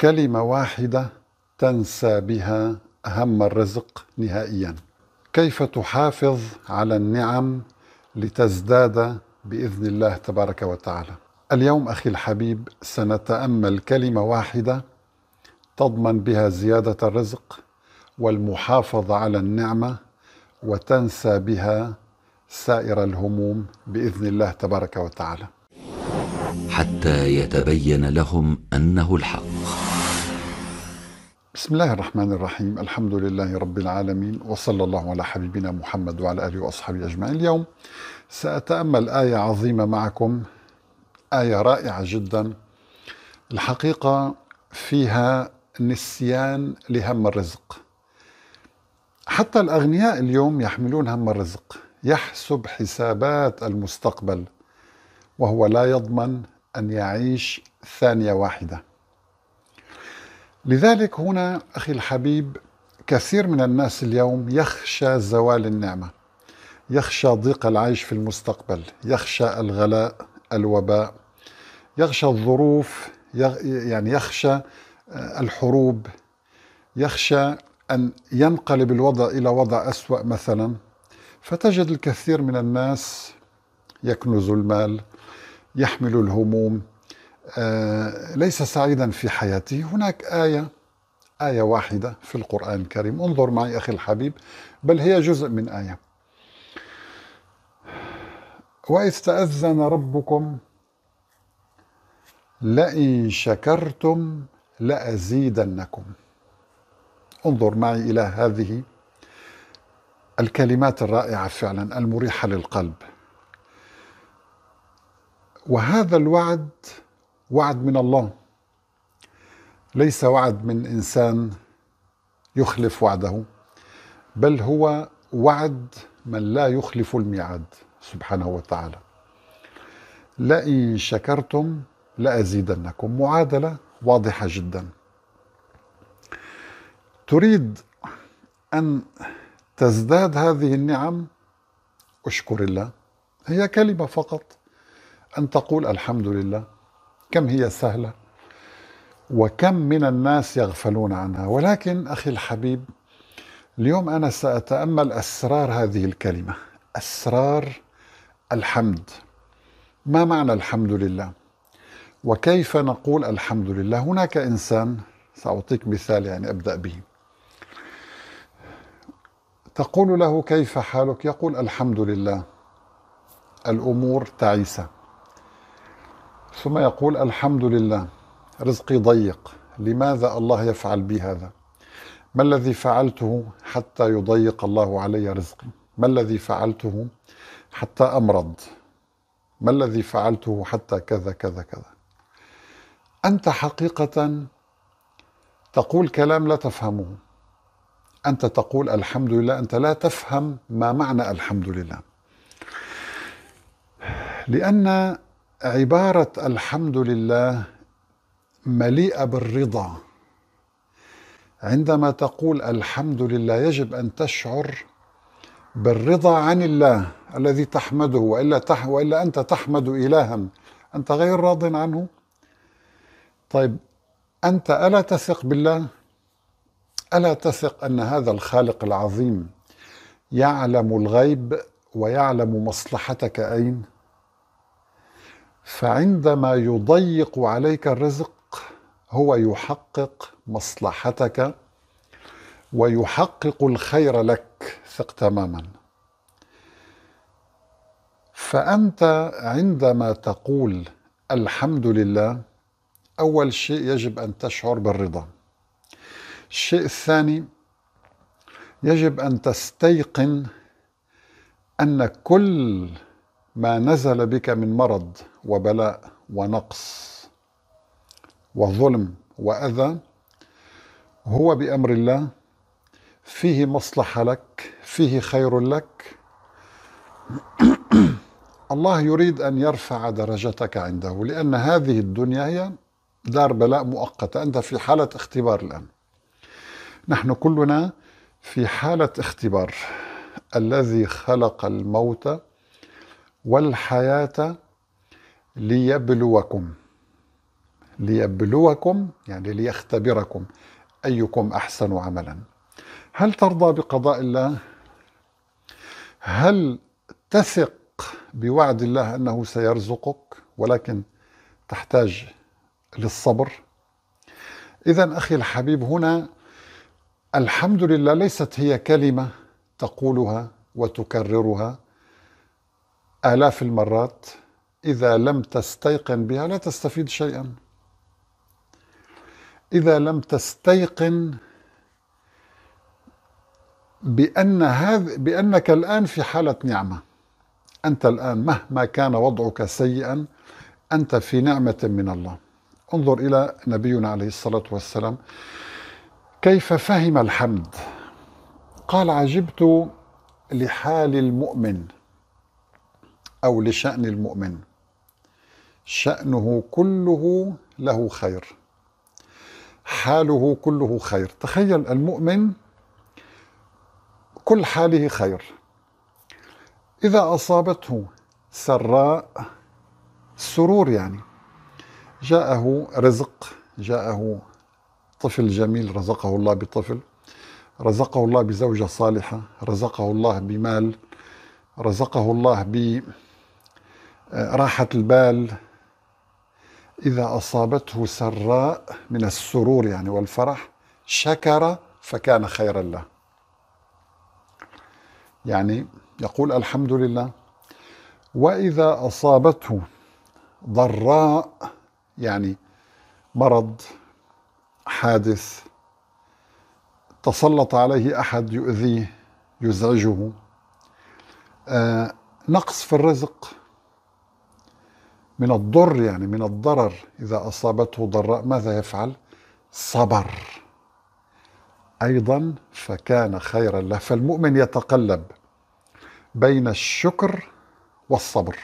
كلمة واحدة تنسى بها أهم الرزق نهائيا كيف تحافظ على النعم لتزداد بإذن الله تبارك وتعالى اليوم أخي الحبيب سنتأمل كلمة واحدة تضمن بها زيادة الرزق والمحافظة على النعمة وتنسى بها سائر الهموم باذن الله تبارك وتعالى حتى يتبين لهم انه الحق بسم الله الرحمن الرحيم الحمد لله رب العالمين وصلى الله على حبيبنا محمد وعلى آله وأصحابه أجمعين اليوم سأتأمل آية عظيمة معكم آية رائعة جدا الحقيقة فيها نسيان لهم الرزق حتى الأغنياء اليوم يحملون هم الرزق يحسب حسابات المستقبل وهو لا يضمن أن يعيش ثانية واحدة لذلك هنا أخي الحبيب كثير من الناس اليوم يخشى زوال النعمة يخشى ضيق العيش في المستقبل يخشى الغلاء الوباء يخشى الظروف يعني يخشى آه، الحروب يخشى أن ينقلب الوضع إلى وضع أسوأ مثلا فتجد الكثير من الناس يكنز المال يحمل الهموم آه، ليس سعيدا في حياته هناك آية آية واحدة في القرآن الكريم انظر معي أخي الحبيب بل هي جزء من آية وإذ تأذن ربكم لئن شكرتم لأزيدنكم انظر معي إلى هذه الكلمات الرائعة فعلا المريحة للقلب وهذا الوعد وعد من الله ليس وعد من انسان يخلف وعده بل هو وعد من لا يخلف الميعاد سبحانه وتعالى لئن شكرتم لازيدنكم معادله واضحه جدا تريد ان تزداد هذه النعم اشكر الله هي كلمه فقط ان تقول الحمد لله كم هي سهلة وكم من الناس يغفلون عنها ولكن أخي الحبيب اليوم أنا سأتأمل أسرار هذه الكلمة أسرار الحمد ما معنى الحمد لله وكيف نقول الحمد لله هناك إنسان سأعطيك مثال يعني أبدأ به تقول له كيف حالك يقول الحمد لله الأمور تعيسة ثم يقول الحمد لله رزقي ضيق لماذا الله يفعل بي هذا ما الذي فعلته حتى يضيق الله علي رزقي ما الذي فعلته حتى أمرض ما الذي فعلته حتى كذا كذا كذا أنت حقيقة تقول كلام لا تفهمه أنت تقول الحمد لله أنت لا تفهم ما معنى الحمد لله لأن عبارة الحمد لله مليئة بالرضا عندما تقول الحمد لله يجب أن تشعر بالرضا عن الله الذي تحمده وإلا, تح وإلا أنت تحمد إلها أنت غير راض عنه طيب أنت ألا تثق بالله ألا تثق أن هذا الخالق العظيم يعلم الغيب ويعلم مصلحتك أين فعندما يضيق عليك الرزق هو يحقق مصلحتك ويحقق الخير لك ثق تماما فانت عندما تقول الحمد لله اول شيء يجب ان تشعر بالرضا الشيء الثاني يجب ان تستيقن ان كل ما نزل بك من مرض وبلاء ونقص وظلم واذى هو بامر الله فيه مصلحه لك فيه خير لك الله يريد ان يرفع درجتك عنده لان هذه الدنيا هي دار بلاء مؤقته انت في حاله اختبار الان نحن كلنا في حاله اختبار الذي خلق الموت والحياة ليبلوكم ليبلوكم يعني ليختبركم أيكم أحسن عملا هل ترضى بقضاء الله؟ هل تثق بوعد الله أنه سيرزقك ولكن تحتاج للصبر؟ إذا أخي الحبيب هنا الحمد لله ليست هي كلمة تقولها وتكررها آلاف المرات إذا لم تستيقن بها لا تستفيد شيئا إذا لم تستيقن بأن هذ بأنك الآن في حالة نعمة أنت الآن مهما كان وضعك سيئا أنت في نعمة من الله انظر إلى نبينا عليه الصلاة والسلام كيف فهم الحمد قال عجبت لحال المؤمن أو لشأن المؤمن شأنه كله له خير حاله كله خير تخيل المؤمن كل حاله خير إذا أصابته سراء سرور يعني جاءه رزق جاءه طفل جميل رزقه الله بطفل رزقه الله بزوجة صالحة رزقه الله بمال رزقه الله ب راحة البال إذا أصابته سراء من السرور يعني والفرح شكر فكان خيرا له يعني يقول الحمد لله وإذا أصابته ضراء يعني مرض حادث تسلط عليه أحد يؤذيه يزعجه آه نقص في الرزق من الضر يعني من الضرر إذا أصابته ضراء ماذا يفعل؟ صبر أيضا فكان خيرا له فالمؤمن يتقلب بين الشكر والصبر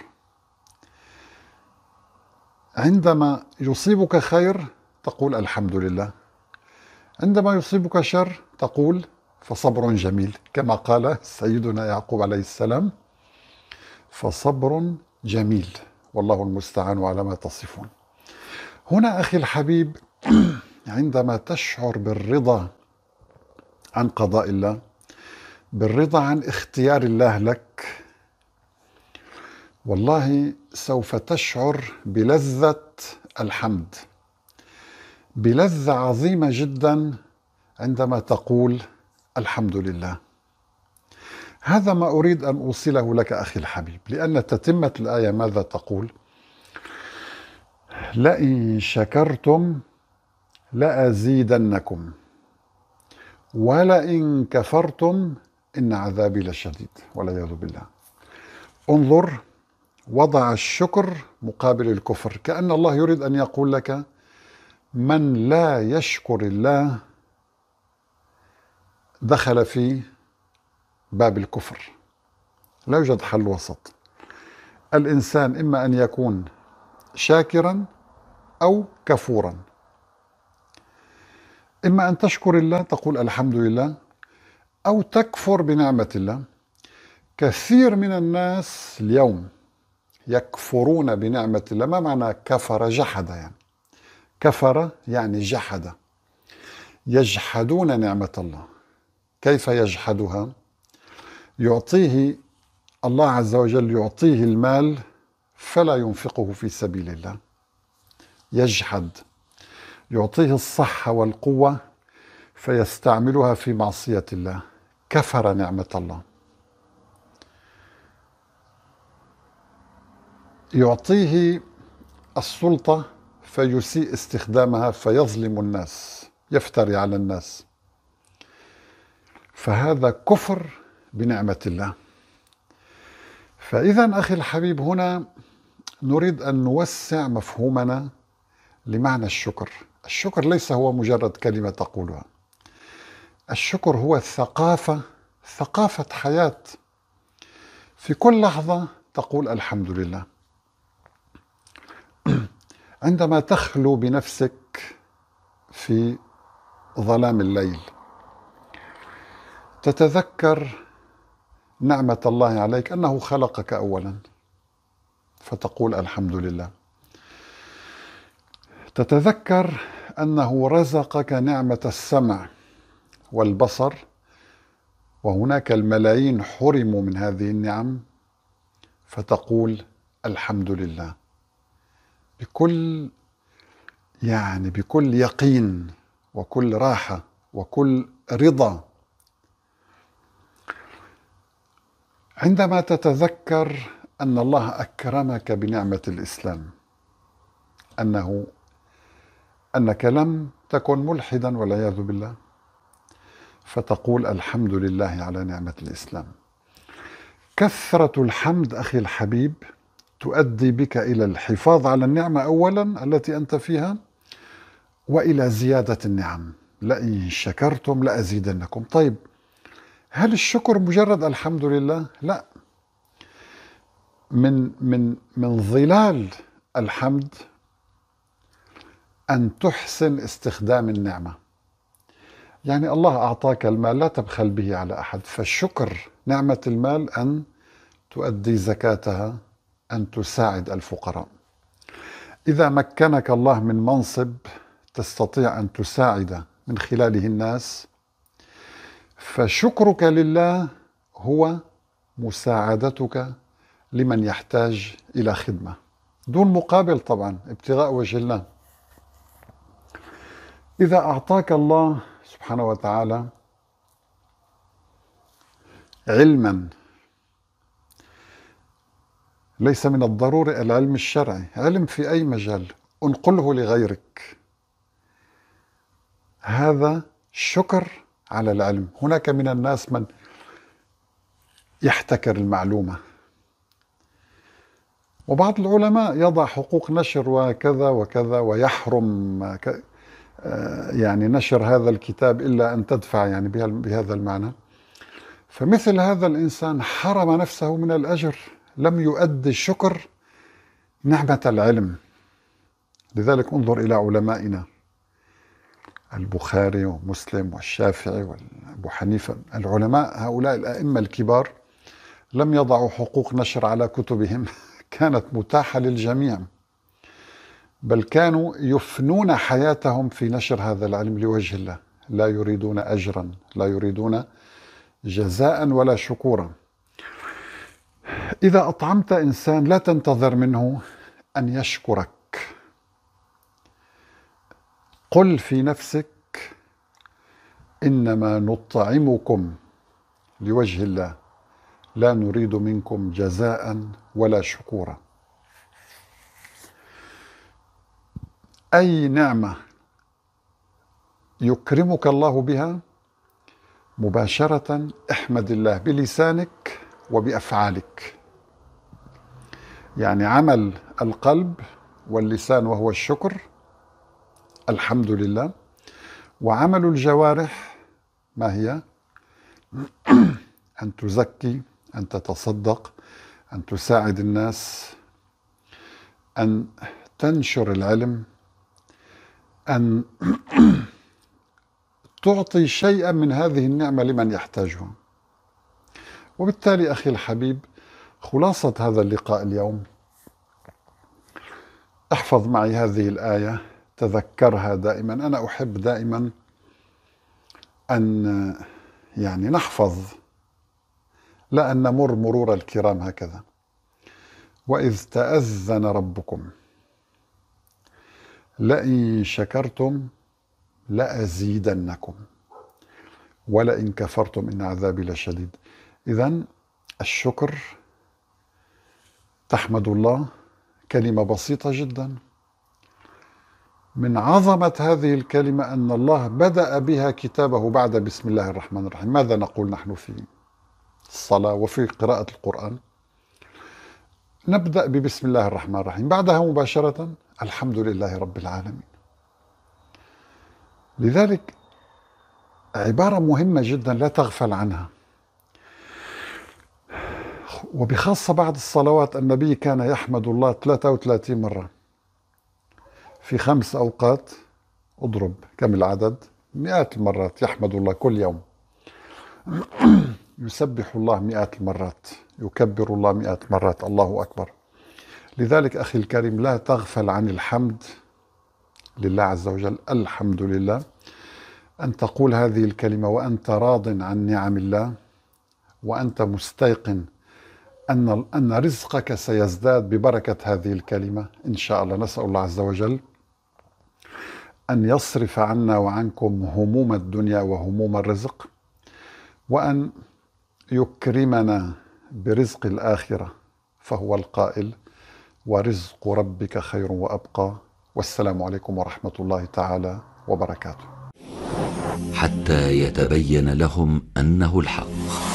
عندما يصيبك خير تقول الحمد لله عندما يصيبك شر تقول فصبر جميل كما قال سيدنا يعقوب عليه السلام فصبر جميل والله المستعان على ما تصفون هنا أخي الحبيب عندما تشعر بالرضا عن قضاء الله بالرضا عن اختيار الله لك والله سوف تشعر بلذة الحمد بلذة عظيمة جدا عندما تقول الحمد لله هذا ما أريد أن أوصله لك أخي الحبيب لأن تتمة الآية ماذا تقول لئن شكرتم لأزيدنكم ولئن كفرتم إن عذابي لشديد والعياذ بالله انظر وضع الشكر مقابل الكفر كأن الله يريد أن يقول لك من لا يشكر الله دخل في باب الكفر لا يوجد حل وسط الإنسان إما أن يكون شاكرا أو كفورا إما أن تشكر الله تقول الحمد لله أو تكفر بنعمة الله كثير من الناس اليوم يكفرون بنعمة الله ما معنى كفر جحد يعني كفر يعني جحد يجحدون نعمة الله كيف يجحدها؟ يعطيه الله عز وجل يعطيه المال فلا ينفقه في سبيل الله يجحد يعطيه الصحة والقوة فيستعملها في معصية الله كفر نعمة الله يعطيه السلطة فيسيء استخدامها فيظلم الناس يفتري على الناس فهذا كفر بنعمة الله فإذا أخي الحبيب هنا نريد أن نوسع مفهومنا لمعنى الشكر الشكر ليس هو مجرد كلمة تقولها الشكر هو الثقافة ثقافة حياة في كل لحظة تقول الحمد لله عندما تخلو بنفسك في ظلام الليل تتذكر نعمة الله عليك أنه خلقك أولا فتقول الحمد لله تتذكر أنه رزقك نعمة السمع والبصر وهناك الملايين حرموا من هذه النعم فتقول الحمد لله بكل يعني بكل يقين وكل راحه وكل رضا عندما تتذكر ان الله اكرمك بنعمه الاسلام انه انك لم تكن ملحدا والعياذ بالله فتقول الحمد لله على نعمه الاسلام كثره الحمد اخي الحبيب تؤدي بك الى الحفاظ على النعمه اولا التي انت فيها والى زياده النعم لئن شكرتم لازيدنكم طيب هل الشكر مجرد الحمد لله؟ لا من من من ظلال الحمد أن تحسن استخدام النعمة يعني الله أعطاك المال لا تبخل به على أحد فالشكر نعمة المال أن تؤدي زكاتها أن تساعد الفقراء إذا مكنك الله من منصب تستطيع أن تساعد من خلاله الناس فشكرك لله هو مساعدتك لمن يحتاج الى خدمه دون مقابل طبعا ابتغاء وجه الله اذا اعطاك الله سبحانه وتعالى علما ليس من الضروري العلم الشرعي علم في أي مجال انقله لغيرك هذا شكر على العلم هناك من الناس من يحتكر المعلومة وبعض العلماء يضع حقوق نشر وكذا وكذا ويحرم آه، يعني نشر هذا الكتاب إلا أن تدفع يعني بهذا المعنى فمثل هذا الإنسان حرم نفسه من الأجر لم يؤدي الشكر نعمة العلم لذلك انظر إلى علمائنا البخاري ومسلم والشافعي وابو حنيفه العلماء هؤلاء الائمه الكبار لم يضعوا حقوق نشر على كتبهم كانت متاحه للجميع بل كانوا يفنون حياتهم في نشر هذا العلم لوجه الله لا يريدون اجرا لا يريدون جزاء ولا شكورا اذا اطعمت انسان لا تنتظر منه ان يشكرك قل في نفسك انما نطعمكم لوجه الله لا نريد منكم جزاء ولا شكورا اي نعمه يكرمك الله بها مباشره احمد الله بلسانك وبافعالك يعني عمل القلب واللسان وهو الشكر الحمد لله وعمل الجوارح ما هي أن تزكي أن تتصدق أن تساعد الناس أن تنشر العلم أن تعطي شيئا من هذه النعمة لمن يحتاجها وبالتالي أخي الحبيب خلاصة هذا اللقاء اليوم احفظ معي هذه الآية نتذكرها دائما أنا أحب دائما أن يعني نحفظ لا أن نمر مرور الكرام هكذا وإذ تأذن ربكم لئن شكرتم لأزيدنكم ولئن كفرتم إن عذابي لشديد إذا الشكر تحمد الله كلمة بسيطة جداً من عظمة هذه الكلمة أن الله بدأ بها كتابه بعد بسم الله الرحمن الرحيم ماذا نقول نحن في الصلاة وفي قراءة القرآن نبدأ ببسم الله الرحمن الرحيم بعدها مباشرة الحمد لله رب العالمين لذلك عبارة مهمة جدا لا تغفل عنها وبخاصة بعد الصلوات النبي كان يحمد الله 33 مرة في خمس أوقات اضرب كم العدد مئات المرات يحمد الله كل يوم يسبح الله مئات المرات يكبر الله مئات المرات الله أكبر لذلك أخي الكريم لا تغفل عن الحمد لله عز وجل الحمد لله أن تقول هذه الكلمة وأنت راض عن نعم الله وأنت مستيقن أن أن رزقك سيزداد ببركة هذه الكلمة إن شاء الله نسأل الله عز وجل أن يصرف عنا وعنكم هموم الدنيا وهموم الرزق وأن يكرمنا برزق الآخرة فهو القائل ورزق ربك خير وأبقى والسلام عليكم ورحمة الله تعالى وبركاته حتى يتبين لهم أنه الحق